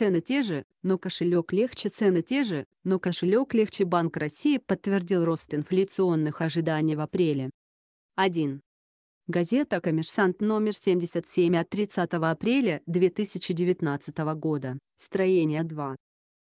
Цены те же, но кошелек легче, цены те же, но кошелек легче Банк России подтвердил рост инфляционных ожиданий в апреле. 1. Газета «Коммерсант» номер 77 от 30 апреля 2019 года, строение 2.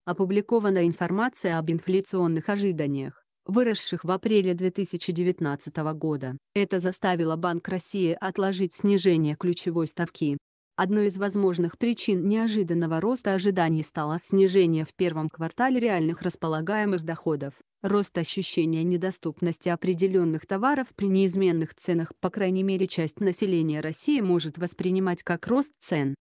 Опубликована информация об инфляционных ожиданиях выросших в апреле 2019 года. Это заставило Банк России отложить снижение ключевой ставки. Одной из возможных причин неожиданного роста ожиданий стало снижение в первом квартале реальных располагаемых доходов, рост ощущения недоступности определенных товаров при неизменных ценах, по крайней мере часть населения России может воспринимать как рост цен.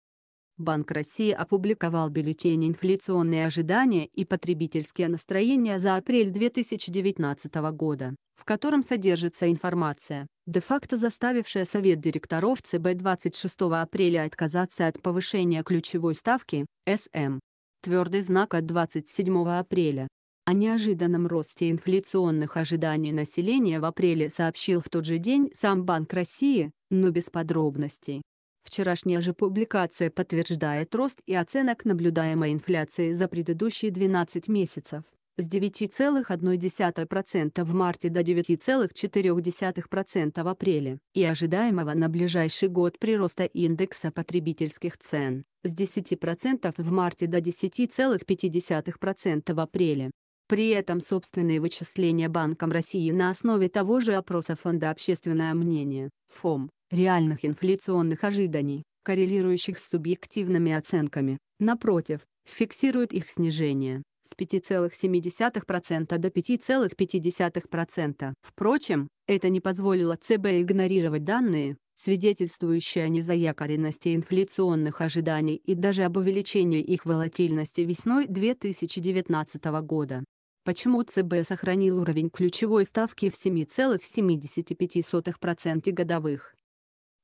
Банк России опубликовал бюллетень «Инфляционные ожидания и потребительские настроения» за апрель 2019 года, в котором содержится информация де-факто заставившая совет директоров ЦБ 26 апреля отказаться от повышения ключевой ставки, СМ. Эм. Твердый знак от 27 апреля. О неожиданном росте инфляционных ожиданий населения в апреле сообщил в тот же день сам Банк России, но без подробностей. Вчерашняя же публикация подтверждает рост и оценок наблюдаемой инфляции за предыдущие 12 месяцев с 9,1% в марте до 9,4% в апреле, и ожидаемого на ближайший год прироста индекса потребительских цен, с 10% в марте до 10,5% в апреле. При этом собственные вычисления Банком России на основе того же опроса Фонда «Общественное мнение» ФОМ, реальных инфляционных ожиданий, коррелирующих с субъективными оценками, напротив, фиксируют их снижение с 5,7% до 5,5%. Впрочем, это не позволило ЦБ игнорировать данные, свидетельствующие о незаякоренности инфляционных ожиданий и даже об увеличении их волатильности весной 2019 года. Почему ЦБ сохранил уровень ключевой ставки в 7,75% годовых?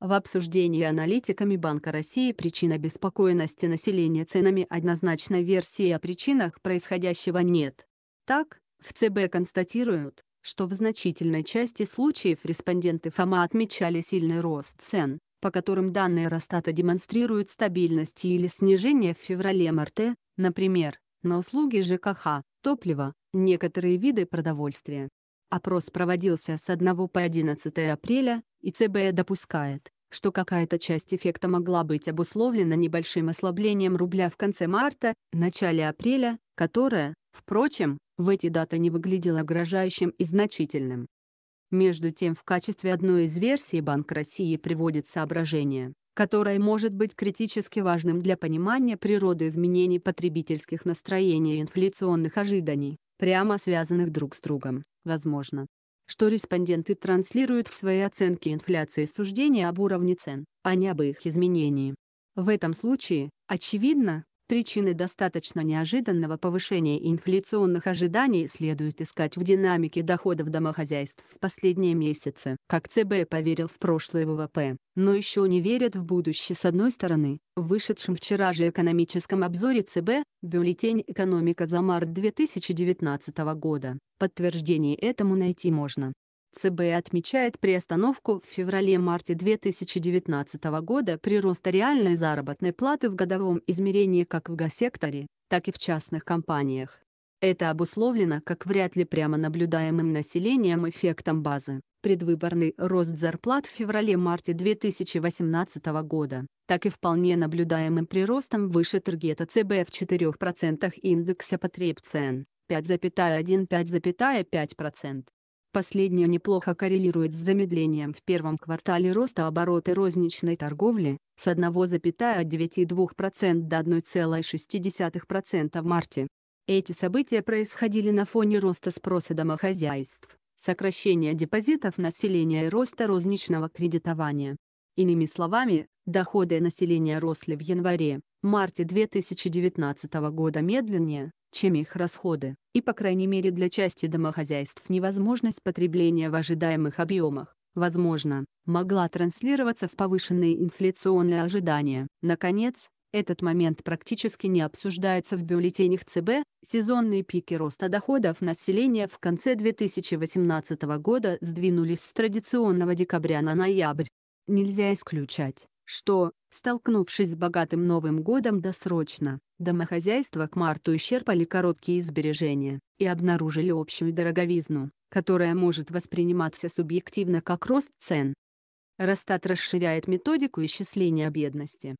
В обсуждении аналитиками Банка России причина беспокойности населения ценами однозначной версии о причинах происходящего нет. Так, в ЦБ констатируют, что в значительной части случаев респонденты ФОМА отмечали сильный рост цен, по которым данные Росстата демонстрируют стабильность или снижение в феврале марте например, на услуги ЖКХ, топливо, некоторые виды продовольствия. Опрос проводился с 1 по 11 апреля, и ЦБ допускает, что какая-то часть эффекта могла быть обусловлена небольшим ослаблением рубля в конце марта, начале апреля, которое, впрочем, в эти даты не выглядело угрожающим и значительным. Между тем в качестве одной из версий Банк России приводит соображение, которое может быть критически важным для понимания природы изменений потребительских настроений и инфляционных ожиданий, прямо связанных друг с другом. Возможно, что респонденты транслируют в своей оценке инфляции суждения об уровне цен, а не об их изменении. В этом случае, очевидно, Причины достаточно неожиданного повышения инфляционных ожиданий следует искать в динамике доходов домохозяйств в последние месяцы. Как ЦБ поверил в прошлое ВВП, но еще не верят в будущее с одной стороны, в вышедшем вчера же экономическом обзоре ЦБ, бюллетень «Экономика» за март 2019 года, подтверждение этому найти можно. ЦБ отмечает приостановку в феврале-марте 2019 года прироста реальной заработной платы в годовом измерении как в госсекторе, так и в частных компаниях. Это обусловлено как вряд ли прямо наблюдаемым населением эффектом базы, предвыборный рост зарплат в феврале-марте 2018 года, так и вполне наблюдаемым приростом выше таргета ЦБ в 4% индекса потреб цен 5,15,5%. Последнее неплохо коррелирует с замедлением в первом квартале роста обороты розничной торговли, с 1,92% до 1,6% в марте. Эти события происходили на фоне роста спроса домохозяйств, сокращения депозитов населения и роста розничного кредитования. Иными словами, доходы населения росли в январе-марте 2019 года медленнее, чем их расходы, и по крайней мере для части домохозяйств невозможность потребления в ожидаемых объемах, возможно, могла транслироваться в повышенные инфляционные ожидания. Наконец, этот момент практически не обсуждается в бюллетенях ЦБ. Сезонные пики роста доходов населения в конце 2018 года сдвинулись с традиционного декабря на ноябрь. Нельзя исключать, что, столкнувшись с богатым Новым годом досрочно, домохозяйства к марту исчерпали короткие сбережения и обнаружили общую дороговизну, которая может восприниматься субъективно как рост цен. Росстат расширяет методику исчисления бедности.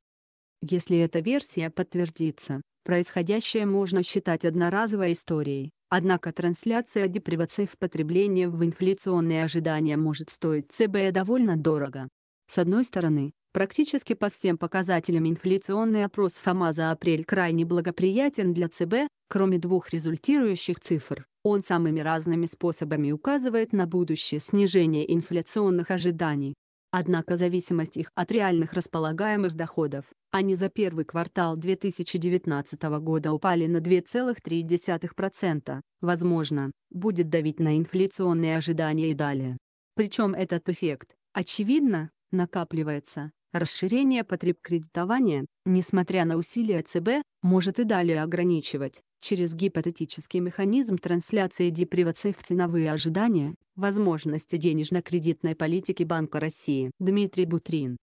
Если эта версия подтвердится, происходящее можно считать одноразовой историей, однако трансляция депривации в потребление в инфляционные ожидания может стоить ЦБ довольно дорого. С одной стороны, Практически по всем показателям инфляционный опрос ФОМА за апрель крайне благоприятен для ЦБ, кроме двух результирующих цифр. Он самыми разными способами указывает на будущее снижение инфляционных ожиданий. Однако зависимость их от реальных располагаемых доходов, они за первый квартал 2019 года упали на 2,3%, возможно, будет давить на инфляционные ожидания и далее. Причем этот эффект, очевидно, накапливается, Расширение потреб кредитования, несмотря на усилия ЦБ, может и далее ограничивать, через гипотетический механизм трансляции депривации в ценовые ожидания, возможности денежно-кредитной политики Банка России. Дмитрий Бутрин